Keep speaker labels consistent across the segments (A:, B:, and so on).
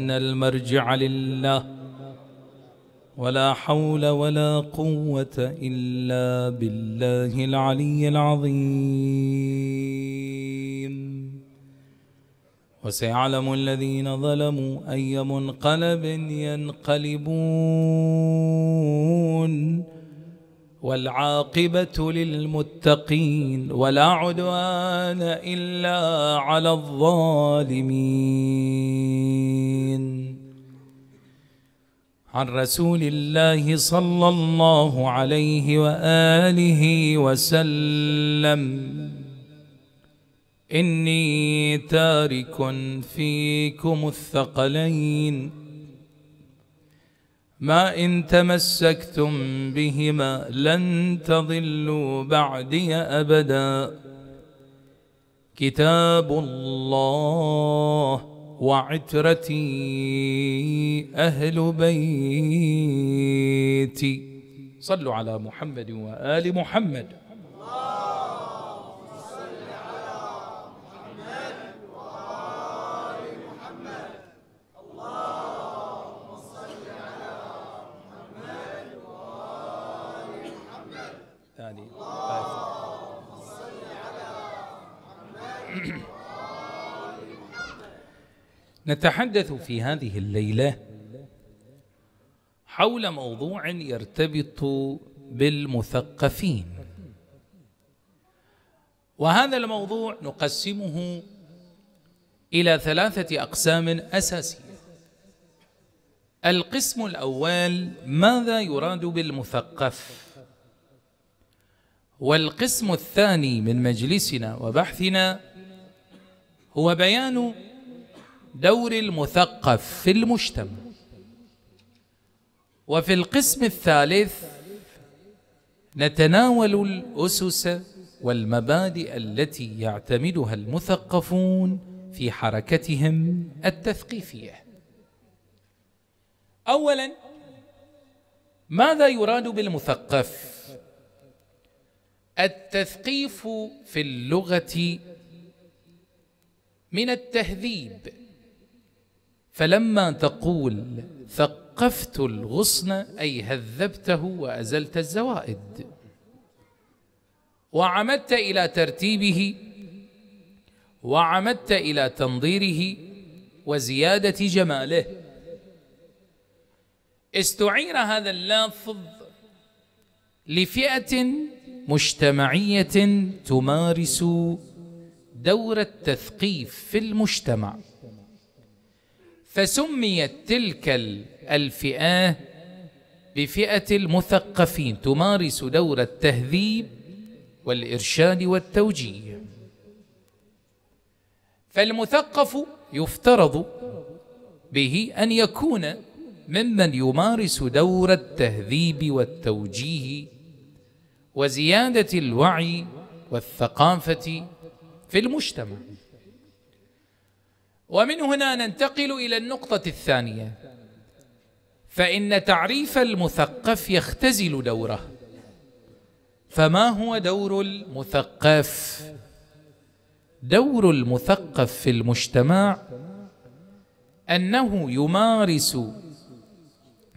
A: إن المرجع لله ولا حول ولا قوة إلا بالله العلي العظيم وسيعلم الذين ظلموا أي منقلب ينقلبون والعاقبة للمتقين ولا عدوان إلا على الظالمين عن رسول الله صلى الله عليه وآله وسلم إني تارك فيكم الثقلين ما إن تمسكتم بهما لن تضلوا بعدي أبدا كتاب الله وعترتي أهل بيتي صلوا على محمد وآل محمد ثاني يعني. نتحدث في هذه الليلة حول موضوع يرتبط بالمثقفين وهذا الموضوع نقسمه إلى ثلاثة أقسام أساسية القسم الأول ماذا يراد بالمثقف والقسم الثاني من مجلسنا وبحثنا هو بيان دور المثقف في المجتمع وفي القسم الثالث نتناول الأسس والمبادئ التي يعتمدها المثقفون في حركتهم التثقيفية أولا ماذا يراد بالمثقف؟ التثقيف في اللغه من التهذيب فلما تقول ثقفت الغصن اي هذبته وازلت الزوائد وعمدت الى ترتيبه وعمدت الى تنظيره وزياده جماله استعير هذا اللفظ لفئه مجتمعية تمارس دور التثقيف في المجتمع فسميت تلك الفئة بفئة المثقفين تمارس دور التهذيب والإرشاد والتوجيه فالمثقف يفترض به أن يكون ممن يمارس دور التهذيب والتوجيه وزيادة الوعي والثقافة في المجتمع ومن هنا ننتقل إلى النقطة الثانية فإن تعريف المثقف يختزل دوره فما هو دور المثقف؟ دور المثقف في المجتمع أنه يمارس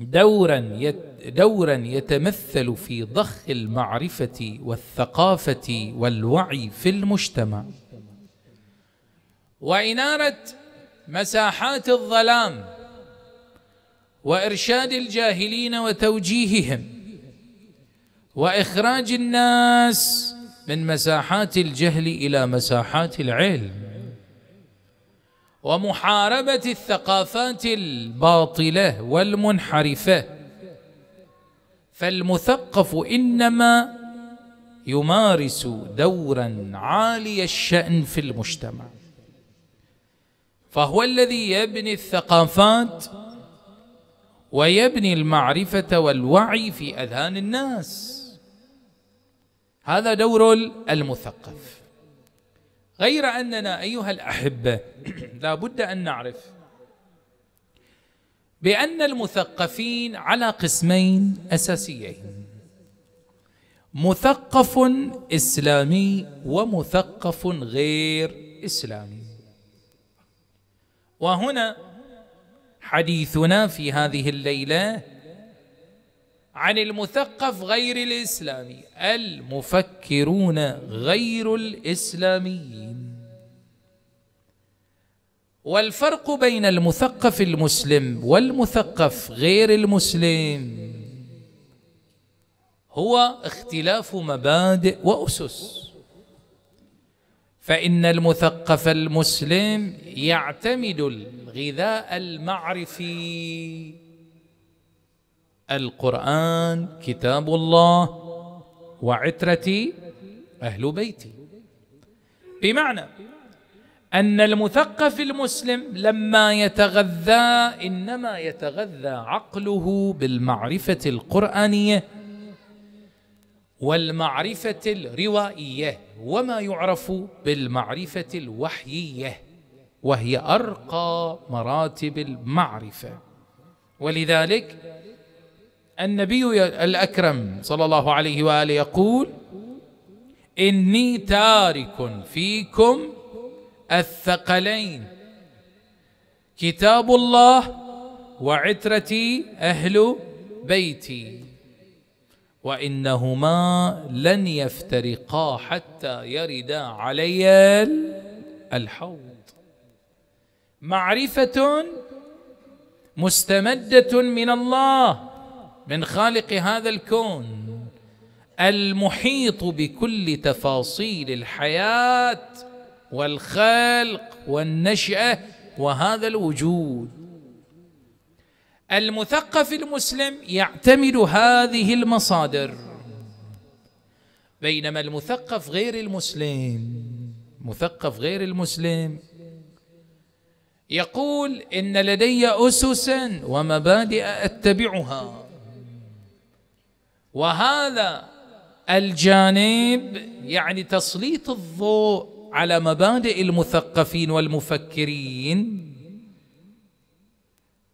A: دورا يت دورا يتمثل في ضخ المعرفة والثقافة والوعي في المجتمع وإنارة مساحات الظلام وإرشاد الجاهلين وتوجيههم وإخراج الناس من مساحات الجهل إلى مساحات العلم ومحاربة الثقافات الباطلة والمنحرفة فالمثقف انما يمارس دورا عالي الشان في المجتمع فهو الذي يبني الثقافات ويبني المعرفه والوعي في اذهان الناس هذا دور المثقف غير اننا ايها الاحبه لا بد ان نعرف بأن المثقفين على قسمين أساسيين مثقف إسلامي ومثقف غير إسلامي وهنا حديثنا في هذه الليلة عن المثقف غير الإسلامي المفكرون غير الإسلاميين والفرق بين المثقف المسلم والمثقف غير المسلم هو اختلاف مبادئ واسس فان المثقف المسلم يعتمد الغذاء المعرفي القران كتاب الله وعترتي اهل بيتي بمعنى أن المثقف المسلم لما يتغذى إنما يتغذى عقله بالمعرفة القرآنية والمعرفة الروائية وما يعرف بالمعرفة الوحيية وهي أرقى مراتب المعرفة ولذلك النبي الأكرم صلى الله عليه وآله يقول إني تارك فيكم الثقلين كتاب الله وعترتي أهل بيتي وإنهما لن يفترقا حتى يردا علي الحوض معرفة مستمدة من الله من خالق هذا الكون المحيط بكل تفاصيل الحياه والخلق والنشأة وهذا الوجود المثقف المسلم يعتمد هذه المصادر بينما المثقف غير المسلم مثقف غير المسلم يقول إن لدي أسسا ومبادئ أتبعها وهذا الجانب يعني تسليط الضوء على مبادئ المثقفين والمفكرين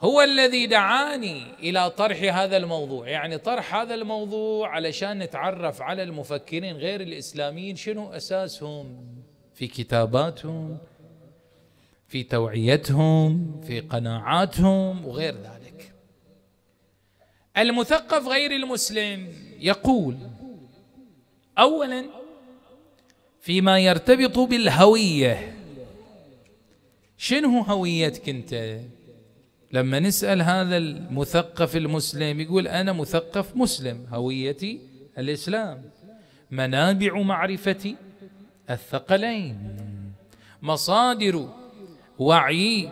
A: هو الذي دعاني الى طرح هذا الموضوع، يعني طرح هذا الموضوع علشان نتعرف على المفكرين غير الاسلاميين شنو اساسهم في كتاباتهم في توعيتهم في قناعاتهم وغير ذلك. المثقف غير المسلم يقول اولا فيما يرتبط بالهوية شنو هويتك انت لما نسأل هذا المثقف المسلم يقول أنا مثقف مسلم هويتي الإسلام منابع معرفتي الثقلين مصادر وعي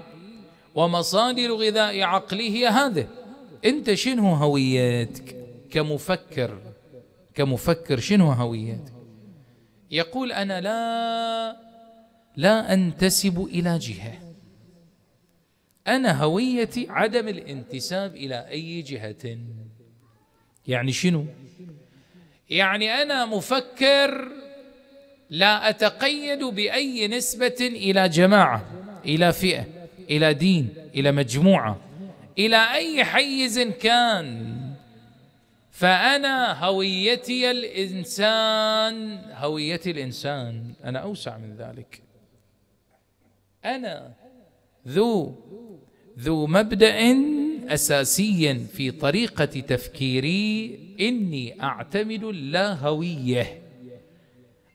A: ومصادر غذاء عقلي هي هذا انت شنو هويتك كمفكر كمفكر شنو هويتك يقول أنا لا لا أنتسب إلى جهة أنا هويتي عدم الانتساب إلى أي جهة يعني شنو؟ يعني أنا مفكر لا أتقيد بأي نسبة إلى جماعة إلى فئة إلى دين إلى مجموعة إلى أي حيز كان فأنا هويتي الإنسان هويتي الإنسان أنا أوسع من ذلك أنا ذو ذو مبدأ أساسي في طريقة تفكيري إني أعتمد اللاهوية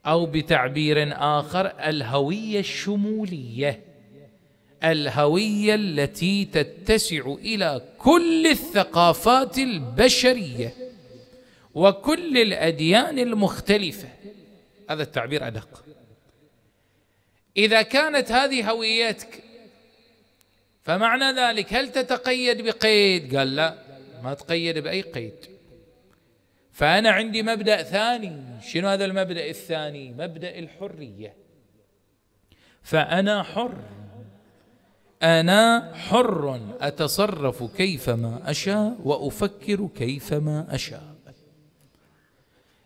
A: أو بتعبير آخر الهوية الشمولية الهوية التي تتسع إلى كل الثقافات البشرية وكل الأديان المختلفة هذا التعبير أدق إذا كانت هذه هويتك فمعنى ذلك هل تتقيد بقيد قال لا ما تقيد بأي قيد فأنا عندي مبدأ ثاني شنو هذا المبدأ الثاني مبدأ الحرية فأنا حر أنا حر أتصرف كيفما أشاء وأفكر كيفما أشاء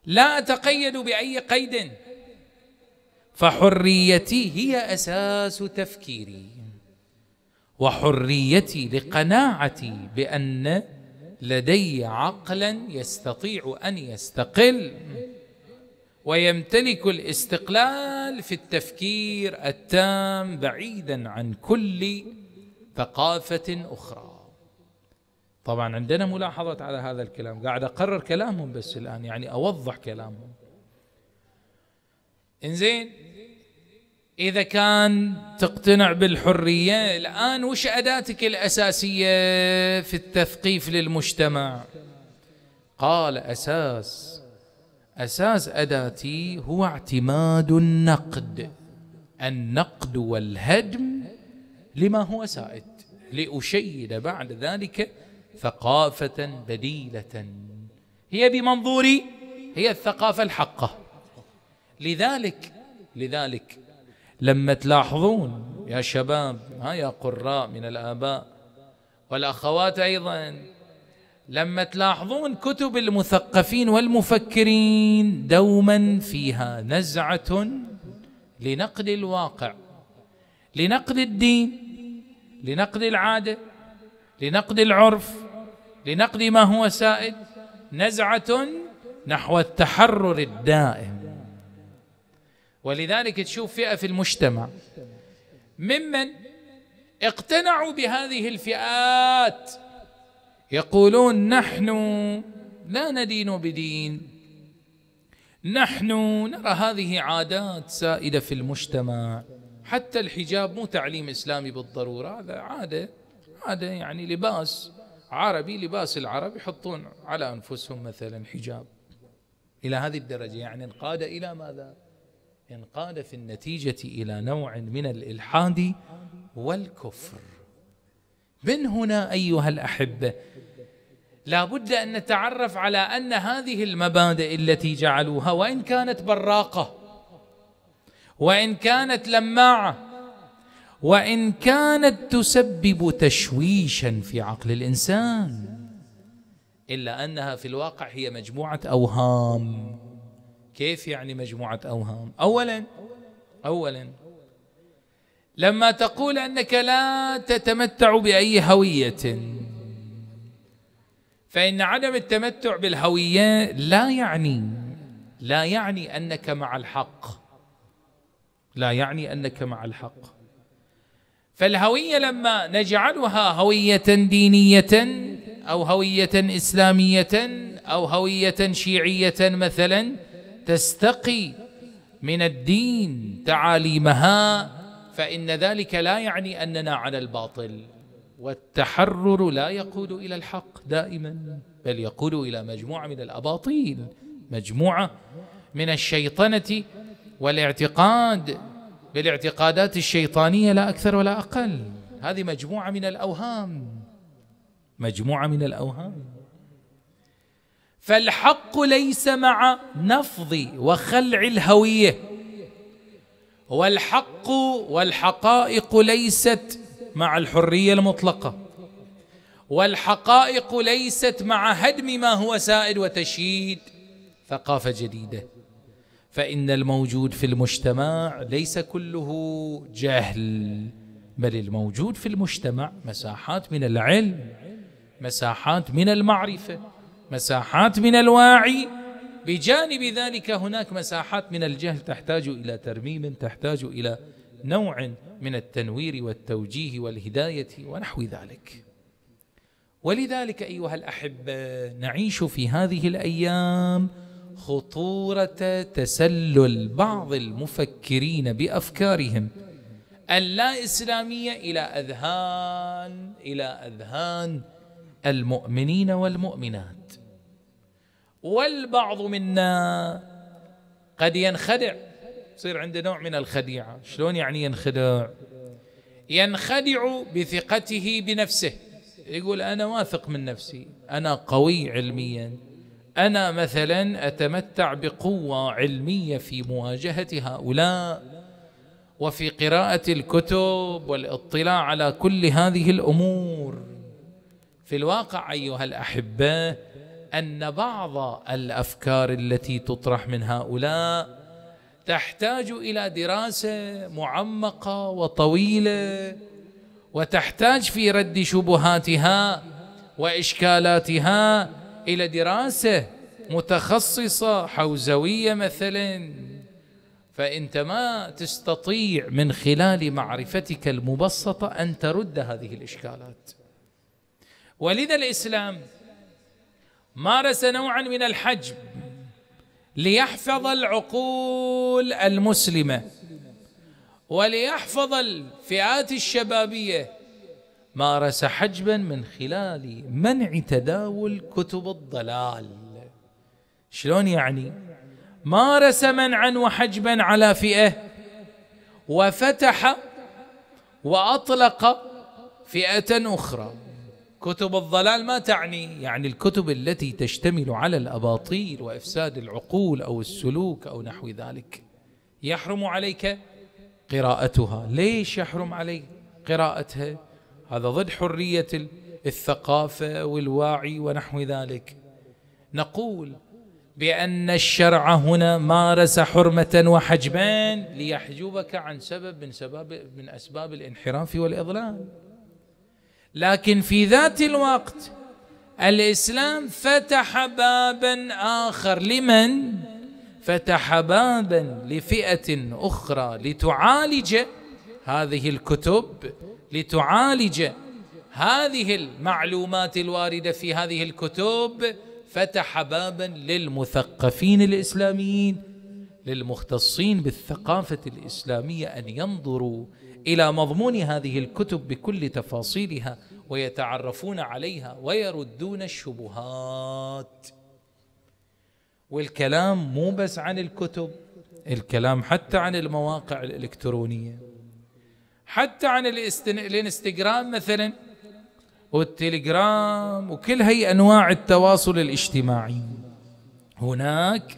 A: لا أتقيد بأي قيد فحريتي هي أساس تفكيري وحريتي لقناعتي بأن لدي عقلا يستطيع أن يستقل ويمتلك الاستقلال في التفكير التام بعيدا عن كل ثقافة أخرى طبعا عندنا ملاحظات على هذا الكلام قاعد أقرر كلامهم بس الآن يعني أوضح كلامهم انزين إذا كان تقتنع بالحرية الآن وش أداتك الأساسية في التثقيف للمجتمع قال أساس أساس أداتي هو اعتماد النقد النقد والهدم لما هو سائد لأشيد بعد ذلك ثقافة بديلة هي بمنظوري هي الثقافة الحقة لذلك لذلك لما تلاحظون يا شباب ها يا قراء من الآباء والأخوات أيضا لما تلاحظون كتب المثقفين والمفكرين دوما فيها نزعة لنقد الواقع لنقد الدين لنقد العادة لنقد العرف لنقد ما هو سائد نزعة نحو التحرر الدائم ولذلك تشوف فئة في المجتمع ممن اقتنعوا بهذه الفئات يقولون نحن لا ندين بدين نحن نرى هذه عادات سائدة في المجتمع حتى الحجاب مو تعليم إسلامي بالضرورة هذا عادة عادة يعني لباس عربي لباس العرب يحطون على انفسهم مثلا حجاب الى هذه الدرجه يعني انقاد الى ماذا؟ انقاد في النتيجه الى نوع من الالحاد والكفر. من هنا ايها الاحبه لا بد ان نتعرف على ان هذه المبادئ التي جعلوها وان كانت براقه وان كانت لماعه وإن كانت تسبب تشويشا في عقل الإنسان إلا أنها في الواقع هي مجموعة أوهام كيف يعني مجموعة أوهام أولا أولا لما تقول أنك لا تتمتع بأي هوية فإن عدم التمتع بالهوية لا يعني لا يعني أنك مع الحق لا يعني أنك مع الحق فالهوية لما نجعلها هوية دينية أو هوية إسلامية أو هوية شيعية مثلا تستقي من الدين تعاليمها فإن ذلك لا يعني أننا على الباطل والتحرر لا يقود إلى الحق دائما بل يقود إلى مجموعة من الأباطيل مجموعة من الشيطنة والاعتقاد بالاعتقادات الشيطانية لا أكثر ولا أقل هذه مجموعة من الأوهام مجموعة من الأوهام فالحق ليس مع نفض وخلع الهوية والحق والحقائق ليست مع الحرية المطلقة والحقائق ليست مع هدم ما هو سائد وتشييد ثقافة جديدة فإن الموجود في المجتمع ليس كله جهل بل الموجود في المجتمع مساحات من العلم مساحات من المعرفة مساحات من الواعي بجانب ذلك هناك مساحات من الجهل تحتاج إلى ترميم تحتاج إلى نوع من التنوير والتوجيه والهداية ونحو ذلك ولذلك أيها الأحبة نعيش في هذه الأيام خطورة تسلل بعض المفكرين بأفكارهم اللا إسلامية إلى أذهان إلى أذهان المؤمنين والمؤمنات والبعض منا قد ينخدع يصير عنده نوع من الخديعة شلون يعني ينخدع ينخدع بثقته بنفسه يقول أنا واثق من نفسي أنا قوي علمياً أنا مثلا أتمتع بقوة علمية في مواجهة هؤلاء وفي قراءة الكتب والاطلاع على كل هذه الأمور في الواقع أيها الأحبة أن بعض الأفكار التي تطرح من هؤلاء تحتاج إلى دراسة معمقة وطويلة وتحتاج في رد شبهاتها وإشكالاتها إلى دراسة متخصصة حوزوية مثلا فأنت ما تستطيع من خلال معرفتك المبسطة أن ترد هذه الإشكالات ولذا الإسلام مارس نوعا من الحجب ليحفظ العقول المسلمة وليحفظ الفئات الشبابية مارس حجبا من خلال منع تداول كتب الضلال شلون يعني مارس منعا وحجبا على فئه وفتح واطلق فئه اخرى كتب الضلال ما تعني يعني الكتب التي تشتمل على الاباطيل وافساد العقول او السلوك او نحو ذلك يحرم عليك قراءتها ليش يحرم عليك قراءتها هذا ضد حرية الثقافة والوعي ونحو ذلك نقول بأن الشرع هنا مارس حرمة وحجبا ليحجبك عن سبب من سبب من أسباب الانحراف والإضلال لكن في ذات الوقت الإسلام فتح بابا آخر لمن؟ فتح بابا لفئة أخرى لتعالج هذه الكتب لتعالج هذه المعلومات الوارده في هذه الكتب فتح بابا للمثقفين الاسلاميين للمختصين بالثقافه الاسلاميه ان ينظروا الى مضمون هذه الكتب بكل تفاصيلها ويتعرفون عليها ويردون الشبهات والكلام مو بس عن الكتب الكلام حتى عن المواقع الالكترونيه حتى عن الاستن... الانستغرام مثلا والتليجرام وكل هي أنواع التواصل الاجتماعي هناك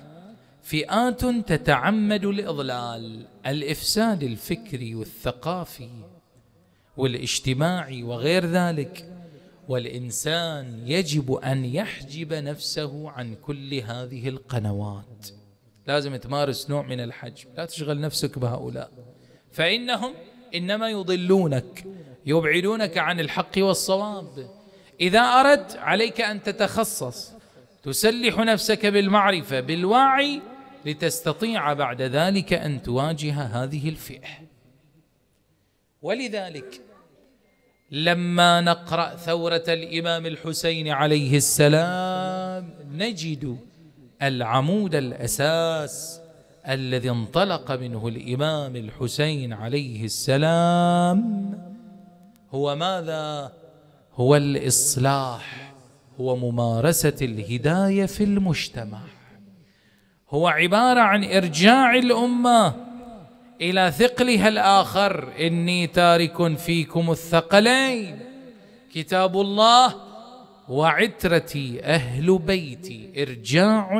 A: فئات تتعمد الإضلال الإفساد الفكري والثقافي والاجتماعي وغير ذلك والإنسان يجب أن يحجب نفسه عن كل هذه القنوات لازم تمارس نوع من الحجب لا تشغل نفسك بهؤلاء فإنهم إنما يضلونك يبعدونك عن الحق والصواب إذا أردت عليك أن تتخصص تسلح نفسك بالمعرفة بالوعي لتستطيع بعد ذلك أن تواجه هذه الفئة ولذلك لما نقرأ ثورة الإمام الحسين عليه السلام نجد العمود الأساس الذي انطلق منه الإمام الحسين عليه السلام هو ماذا؟ هو الإصلاح هو ممارسة الهداية في المجتمع هو عبارة عن إرجاع الأمة إلى ثقلها الآخر إني تارك فيكم الثقلين كتاب الله وعترتي أهل بيتي إرجاع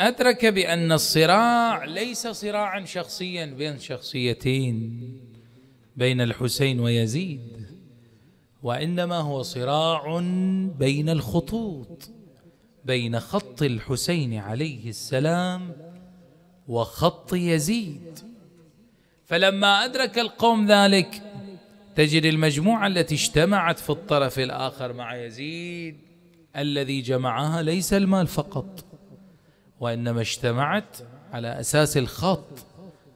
A: أدرك بأن الصراع ليس صراعا شخصيا بين شخصيتين بين الحسين ويزيد وإنما هو صراع بين الخطوط بين خط الحسين عليه السلام وخط يزيد فلما أدرك القوم ذلك تجد المجموعة التي اجتمعت في الطرف الآخر مع يزيد الذي جمعها ليس المال فقط وإنما اجتمعت على أساس الخط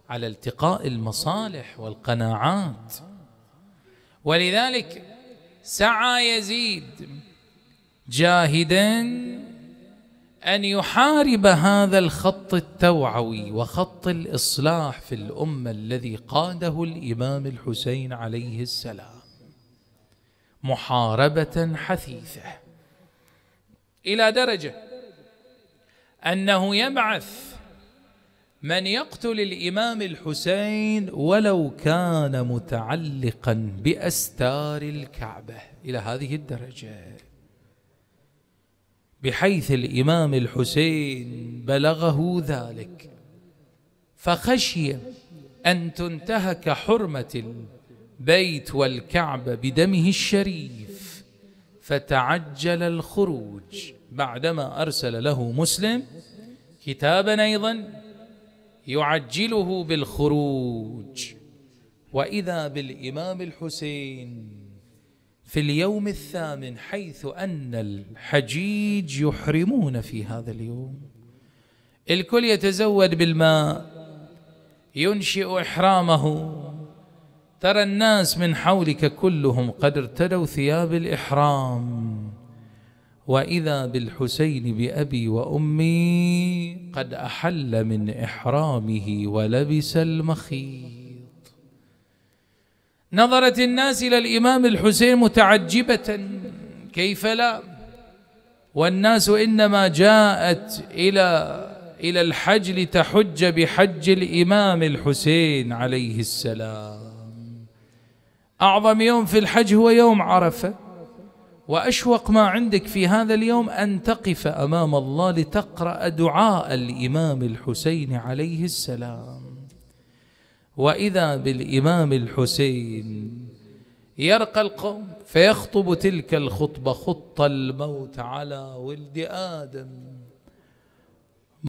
A: على التقاء المصالح والقناعات ولذلك سعى يزيد جاهدا أن يحارب هذا الخط التوعوي وخط الإصلاح في الأمة الذي قاده الإمام الحسين عليه السلام محاربة حثيثة إلى درجة انه يبعث من يقتل الامام الحسين ولو كان متعلقا باستار الكعبه الى هذه الدرجه بحيث الامام الحسين بلغه ذلك فخشي ان تنتهك حرمه البيت والكعبه بدمه الشريف فتعجل الخروج بعدما أرسل له مسلم كتابا أيضا يعجله بالخروج وإذا بالإمام الحسين في اليوم الثامن حيث أن الحجيج يحرمون في هذا اليوم الكل يتزود بالماء ينشئ إحرامه ترى الناس من حولك كلهم قد ارتدوا ثياب الإحرام وإذا بالحسين بأبي وأمي قد أحل من إحرامه ولبس المخيط نظرت الناس إلى الإمام الحسين متعجبة كيف لا والناس إنما جاءت إلى إلى الحج لتحج بحج الإمام الحسين عليه السلام أعظم يوم في الحج هو يوم عرفه وأشوق ما عندك في هذا اليوم أن تقف أمام الله لتقرأ دعاء الإمام الحسين عليه السلام وإذا بالإمام الحسين يرقى القوم فيخطب تلك الخطبة خط الموت على ولد آدم